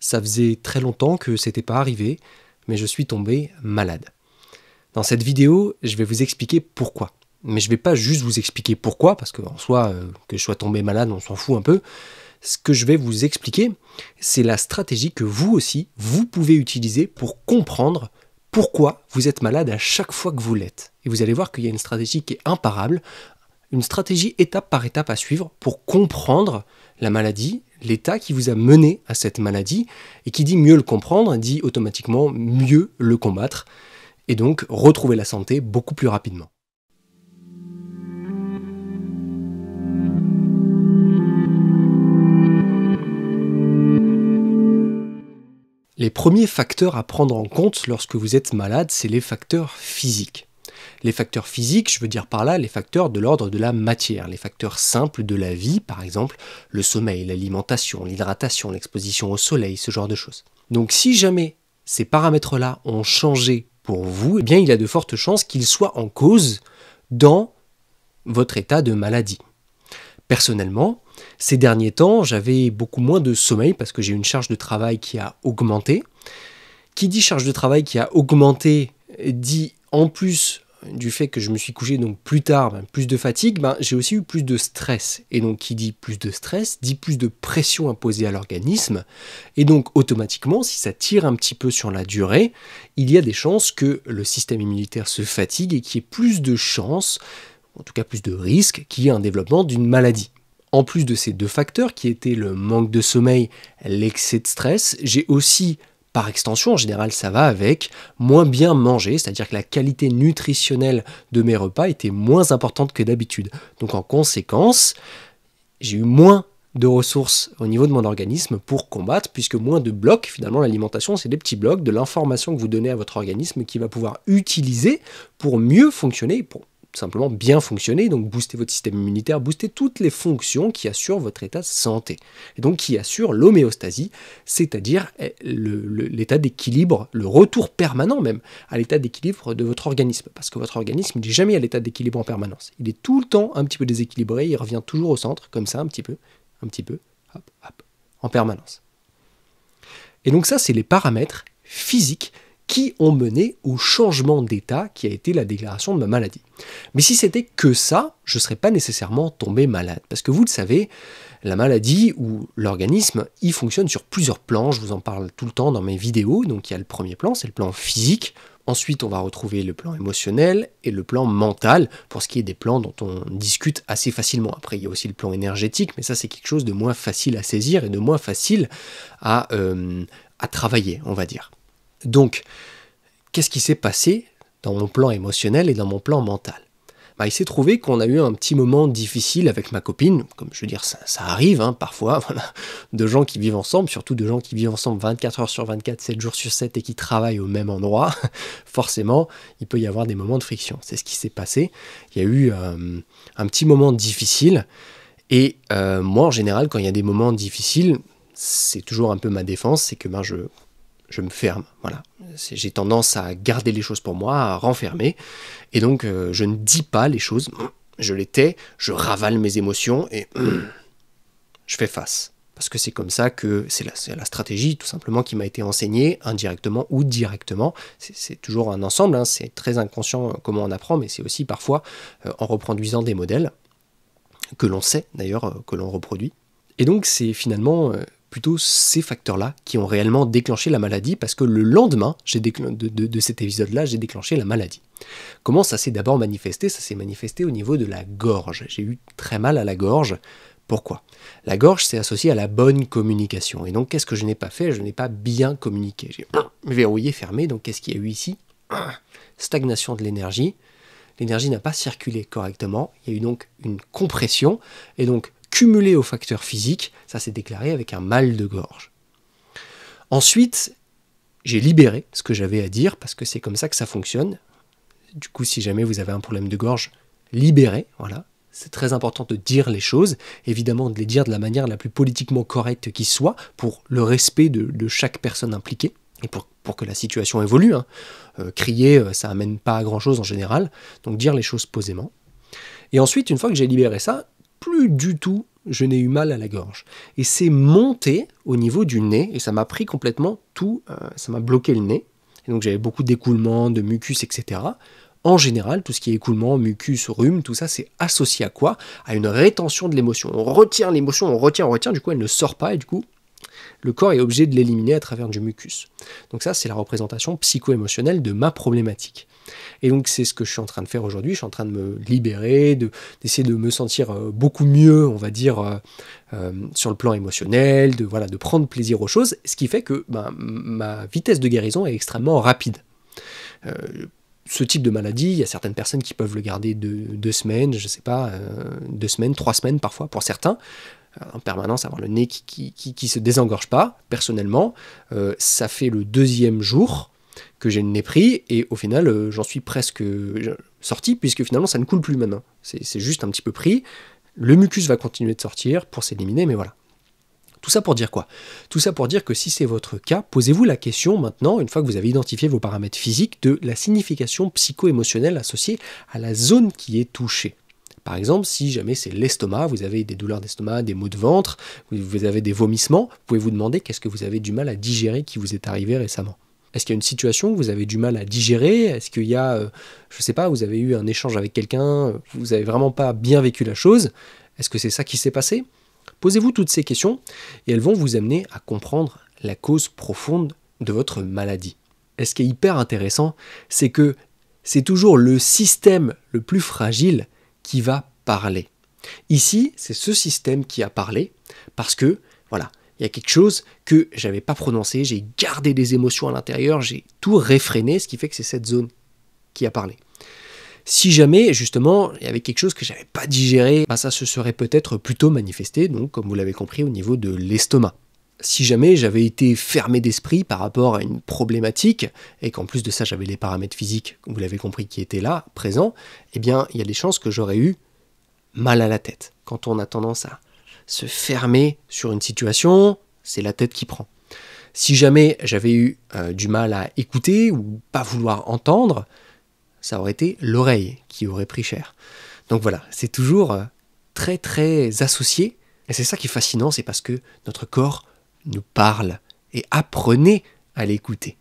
Ça faisait très longtemps que c'était pas arrivé, mais je suis tombé malade. Dans cette vidéo, je vais vous expliquer pourquoi. Mais je vais pas juste vous expliquer pourquoi, parce qu'en soi, euh, que je sois tombé malade, on s'en fout un peu. Ce que je vais vous expliquer, c'est la stratégie que vous aussi, vous pouvez utiliser pour comprendre pourquoi vous êtes malade à chaque fois que vous l'êtes. Et vous allez voir qu'il y a une stratégie qui est imparable, une stratégie étape par étape à suivre pour comprendre la maladie l'état qui vous a mené à cette maladie, et qui dit mieux le comprendre, dit automatiquement mieux le combattre, et donc retrouver la santé beaucoup plus rapidement. Les premiers facteurs à prendre en compte lorsque vous êtes malade, c'est les facteurs physiques. Les facteurs physiques, je veux dire par là les facteurs de l'ordre de la matière, les facteurs simples de la vie, par exemple le sommeil, l'alimentation, l'hydratation, l'exposition au soleil, ce genre de choses. Donc si jamais ces paramètres-là ont changé pour vous, eh bien il y a de fortes chances qu'ils soient en cause dans votre état de maladie. Personnellement, ces derniers temps, j'avais beaucoup moins de sommeil parce que j'ai une charge de travail qui a augmenté. Qui dit charge de travail qui a augmenté dit en plus du fait que je me suis couché donc plus tard, ben, plus de fatigue, ben, j'ai aussi eu plus de stress. Et donc qui dit plus de stress dit plus de pression imposée à l'organisme. Et donc automatiquement, si ça tire un petit peu sur la durée, il y a des chances que le système immunitaire se fatigue et qu'il y ait plus de chances, en tout cas plus de risques, qu'il y ait un développement d'une maladie. En plus de ces deux facteurs qui étaient le manque de sommeil, l'excès de stress, j'ai aussi par extension, en général, ça va avec moins bien manger, c'est-à-dire que la qualité nutritionnelle de mes repas était moins importante que d'habitude. Donc en conséquence, j'ai eu moins de ressources au niveau de mon organisme pour combattre, puisque moins de blocs, finalement l'alimentation c'est des petits blocs de l'information que vous donnez à votre organisme qui va pouvoir utiliser pour mieux fonctionner, pour simplement bien fonctionner, donc booster votre système immunitaire, booster toutes les fonctions qui assurent votre état de santé, et donc qui assurent l'homéostasie, c'est-à-dire eh, l'état d'équilibre, le retour permanent même à l'état d'équilibre de votre organisme, parce que votre organisme n'est jamais à l'état d'équilibre en permanence, il est tout le temps un petit peu déséquilibré, il revient toujours au centre, comme ça, un petit peu, un petit peu, hop, hop, en permanence. Et donc ça, c'est les paramètres physiques qui ont mené au changement d'état qui a été la déclaration de ma maladie. Mais si c'était que ça, je ne serais pas nécessairement tombé malade. Parce que vous le savez, la maladie ou l'organisme, il fonctionne sur plusieurs plans. Je vous en parle tout le temps dans mes vidéos. Donc il y a le premier plan, c'est le plan physique. Ensuite, on va retrouver le plan émotionnel et le plan mental, pour ce qui est des plans dont on discute assez facilement. Après, il y a aussi le plan énergétique, mais ça, c'est quelque chose de moins facile à saisir et de moins facile à, euh, à travailler, on va dire. Donc, qu'est-ce qui s'est passé dans mon plan émotionnel et dans mon plan mental bah, Il s'est trouvé qu'on a eu un petit moment difficile avec ma copine, comme je veux dire, ça, arrive hein, parfois, voilà, de gens qui vivent ensemble, surtout de gens qui vivent ensemble 24 heures sur 24, 7 jours sur 7 et qui travaillent au même endroit, forcément, il peut y avoir des moments de friction. C'est ce qui s'est passé. Il y a eu euh, un petit moment difficile. Et euh, moi, en général, quand il y a des moments difficiles, c'est toujours un peu ma défense, c'est que moi ben, je je me ferme. Voilà. J'ai tendance à garder les choses pour moi, à renfermer. Et donc, euh, je ne dis pas les choses. Je les tais, je ravale mes émotions et je fais face. Parce que c'est comme ça que c'est la, stratégie, tout simplement, qui m'a été enseignée indirectement ou directement. C'est toujours un ensemble, hein. c'est très inconscient euh, comment on apprend, mais c'est aussi parfois euh, en reproduisant des modèles que l'on sait d'ailleurs, que l'on reproduit. Et donc, c'est finalement plutôt ces facteurs-là qui ont réellement déclenché la maladie, parce que le lendemain de, de, de, cet épisode-là, j'ai déclenché la maladie. Comment ça s'est d'abord manifesté Ça s'est manifesté au niveau de la gorge. J'ai eu très mal à la gorge. Pourquoi La gorge c'est associé à la bonne communication. Et donc qu'est-ce que je n'ai pas fait Je n'ai pas bien communiqué. J'ai verrouillé, fermé. Donc qu'est-ce qu'il y a eu ici Stagnation de l'énergie. L'énergie n'a pas circulé correctement. Il y a eu donc une compression. Et donc cumulé aux facteurs physiques, ça s'est déclaré avec un mal de gorge. Ensuite, j'ai libéré ce que j'avais à dire parce que c'est comme ça que ça fonctionne. Du coup, si jamais vous avez un problème de gorge, libérez, voilà. C'est très important de dire les choses, évidemment de les dire de la manière la plus politiquement correcte qui soit, pour le respect de, chaque personne impliquée et pour, que la situation évolue. Hein. Euh, crier, euh, ça amène pas à grand chose en général, donc dire les choses posément. Et ensuite, une fois que j'ai libéré ça, plus du tout, je n'ai eu mal à la gorge. Et c'est monté au niveau du nez, et ça m'a pris complètement tout, euh, ça m'a bloqué le nez. Et donc j'avais beaucoup d'écoulement, de mucus, etc. En général, tout ce qui est écoulement, mucus, rhume, tout ça, c'est associé à quoi À une rétention de l'émotion. On retient l'émotion, on retient, on retient, du coup, elle ne sort pas, et du coup, le corps est obligé de l'éliminer à travers du mucus. Donc ça, c'est la représentation psycho-émotionnelle de ma problématique. Et donc c'est ce que je suis en train de faire aujourd'hui, je suis en train de me libérer, d'essayer de, me sentir euh, beaucoup mieux, on va dire, euh, euh, sur le plan émotionnel, de, voilà, de prendre plaisir aux choses, ce qui fait que ben, ma vitesse de guérison est extrêmement rapide ce type de maladie, il y a certaines personnes qui peuvent le garder deux, semaines, je ne sais pas, euh, deux semaines, trois semaines parfois pour certains. Euh, en permanence, avoir le nez qui ne se désengorge pas, personnellement, euh, ça fait le deuxième jour que j'ai le nez pris et au final, j'en suis presque sorti puisque finalement, ça ne coule plus maintenant. C'est juste un petit peu pris. Le mucus va continuer de sortir pour s'éliminer, mais voilà. Tout ça pour dire quoi Tout ça pour dire que si c'est votre cas, posez-vous la question maintenant, une fois que vous avez identifié vos paramètres physiques, de la signification psycho-émotionnelle associée à la zone qui est touchée. Par exemple, si jamais c'est l'estomac, vous avez des douleurs d'estomac, des maux de ventre, vous avez des vomissements, vous pouvez vous demander qu'est-ce que vous avez du mal à digérer qui vous est arrivé récemment. Est-ce qu'il y a une situation où vous avez du mal à digérer Est-ce qu'il y a, euh, je ne sais pas, vous avez eu un échange avec quelqu'un, vous n'avez vraiment pas bien vécu la chose Est-ce que c'est ça qui s'est passé Posez-vous toutes ces questions et elles vont vous amener à comprendre la cause profonde de votre maladie. Et ce qui est hyper intéressant, c'est que c'est toujours le système le plus fragile qui va parler. Ici, c'est ce système qui a parlé parce que, voilà, il y a quelque chose que je n'avais pas prononcé, j'ai gardé des émotions à l'intérieur, j'ai tout réfréné, ce qui fait que c'est cette zone qui a parlé si jamais justement il y avait quelque chose que j'avais pas digéré, bah, ça se serait peut-être plutôt manifesté, donc comme vous l'avez compris, au niveau de l'estomac. Si jamais j'avais été fermé d'esprit par rapport à une problématique, et qu'en plus de ça j'avais les paramètres physiques, vous l'avez compris, qui étaient là, présents, eh bien il y a des chances que j'aurais eu mal à la tête. Quand on a tendance à se fermer sur une situation, c'est la tête qui prend. Si jamais j'avais eu euh, du mal à écouter ou pas vouloir entendre, ça aurait été l'oreille qui aurait pris cher. Donc voilà, c'est toujours euh, très très associé. Et c'est ça qui est fascinant, c'est parce que notre corps nous parle. Et apprenez à l'écouter.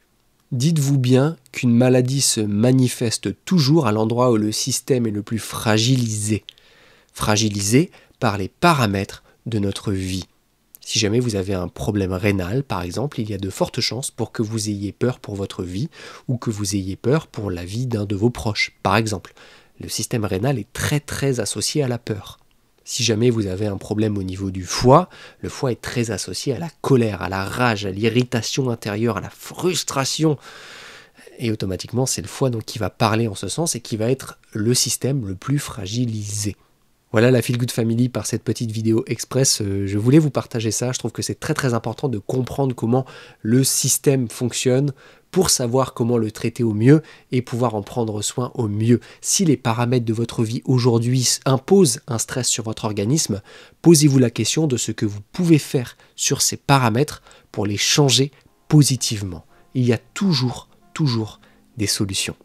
Dites-vous bien qu'une maladie se manifeste toujours à l'endroit où le système est le plus fragilisé. Fragilisé par les paramètres de notre vie. Si jamais vous avez un problème rénal, par exemple, il y a de fortes chances pour que vous ayez peur pour votre vie ou que vous ayez peur pour la vie d'un de vos proches, par exemple. Le système rénal est très très associé à la peur. Si jamais vous avez un problème au niveau du foie, le foie est très associé à la colère, à la rage, à l'irritation intérieure, à la frustration. Et automatiquement, c'est le foie donc qui va parler en ce sens et qui va être le système le plus fragilisé. Voilà la Feel Good Family par cette petite vidéo express. Euh, je voulais vous partager ça. Je trouve que c'est très très important de comprendre comment le système fonctionne pour savoir comment le traiter au mieux et pouvoir en prendre soin au mieux. Si les paramètres de votre vie aujourd'hui imposent un stress sur votre organisme, posez-vous la question de ce que vous pouvez faire sur ces paramètres pour les changer positivement. Il y a toujours, toujours des solutions.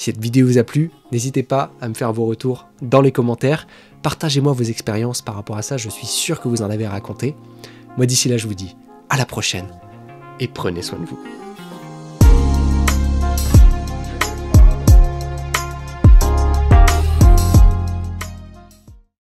Si cette vidéo vous a plu, n'hésitez pas à me faire vos retours dans les commentaires. Partagez-moi vos expériences par rapport à ça, je suis sûr que vous en avez raconté. Moi d'ici là, je vous dis à la prochaine et prenez soin de vous.